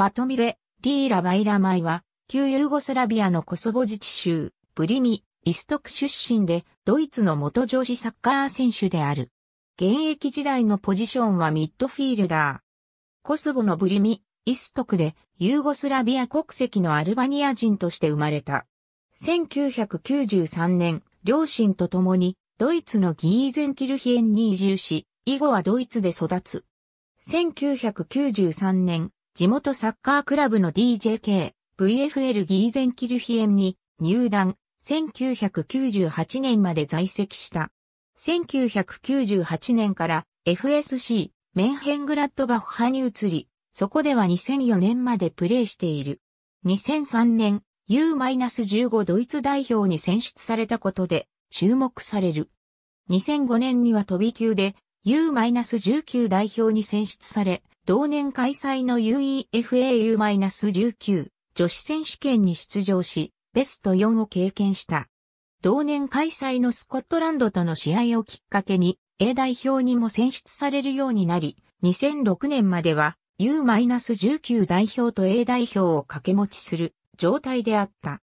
パトミレ、ティーラ・バイラマイは、旧ユーゴスラビアのコソボ自治州、ブリミ、イストク出身で、ドイツの元女子サッカー選手である。現役時代のポジションはミッドフィールダー。コソボのブリミ、イストクで、ユーゴスラビア国籍のアルバニア人として生まれた。1993年、両親と共に、ドイツのギーゼンキルヒエンに移住し、以後はドイツで育つ。1993年、地元サッカークラブの DJK、VFL ギーゼンキルヒエンに入団、1998年まで在籍した。1998年から FSC、メンヘングラッドバッハに移り、そこでは2004年までプレーしている。2003年、U-15 ドイツ代表に選出されたことで注目される。2005年には飛び級で U-19 代表に選出され、同年開催の UEFAU-19 女子選手権に出場し、ベスト4を経験した。同年開催のスコットランドとの試合をきっかけに A 代表にも選出されるようになり、2006年までは U-19 代表と A 代表を掛け持ちする状態であった。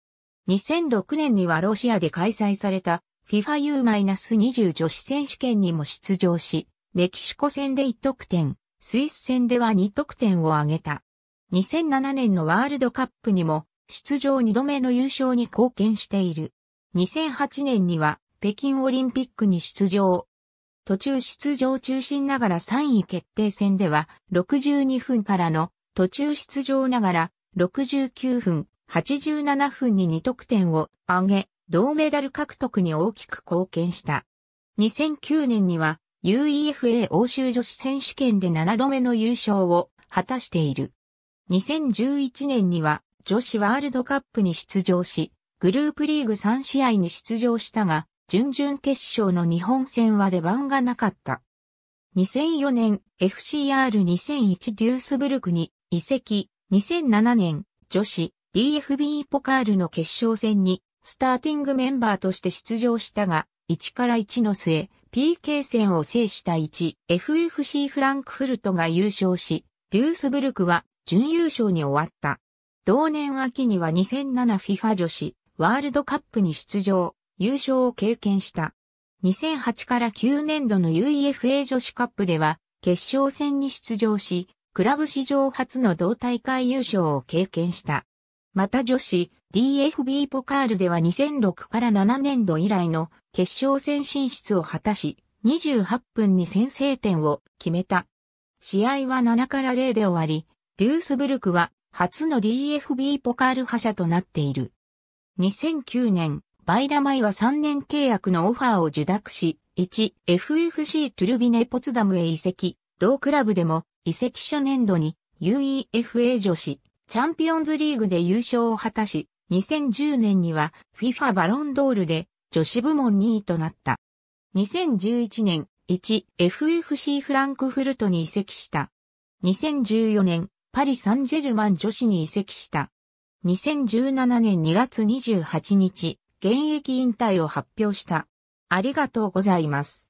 2006年にはロシアで開催された FIFA U-20 女子選手権にも出場し、メキシコ戦で1得点、スイス戦では2得点を挙げた。2007年のワールドカップにも出場2度目の優勝に貢献している。2008年には北京オリンピックに出場。途中出場中心ながら3位決定戦では62分からの途中出場ながら69分、87分に2得点を挙げ、銅メダル獲得に大きく貢献した。2009年には UEFA 欧州女子選手権で7度目の優勝を果たしている。2011年には女子ワールドカップに出場し、グループリーグ3試合に出場したが、準々決勝の日本戦は出番がなかった。2004年 FCR2001 デュースブルクに移籍、2007年女子 DFB ポカールの決勝戦にスターティングメンバーとして出場したが、1から1の末、PK 戦を制した1、FFC フランクフルトが優勝し、デュースブルクは準優勝に終わった。同年秋には 2007FIFA 女子ワールドカップに出場、優勝を経験した。2008から9年度の UEFA 女子カップでは決勝戦に出場し、クラブ史上初の同大会優勝を経験した。また女子 DFB ポカールでは2006から7年度以来の決勝戦進出を果たし、28分に先制点を決めた。試合は7から0で終わり、デュースブルクは初の DFB ポカール覇者となっている。2009年、バイラマイは3年契約のオファーを受諾し、1、FFC トゥルビネポツダムへ移籍、同クラブでも移籍初年度に UEFA 女子チャンピオンズリーグで優勝を果たし、2010年には FIFA バロンドールで女子部門2位となった。2011年 1FFC フランクフルトに移籍した。2014年パリ・サンジェルマン女子に移籍した。2017年2月28日、現役引退を発表した。ありがとうございます。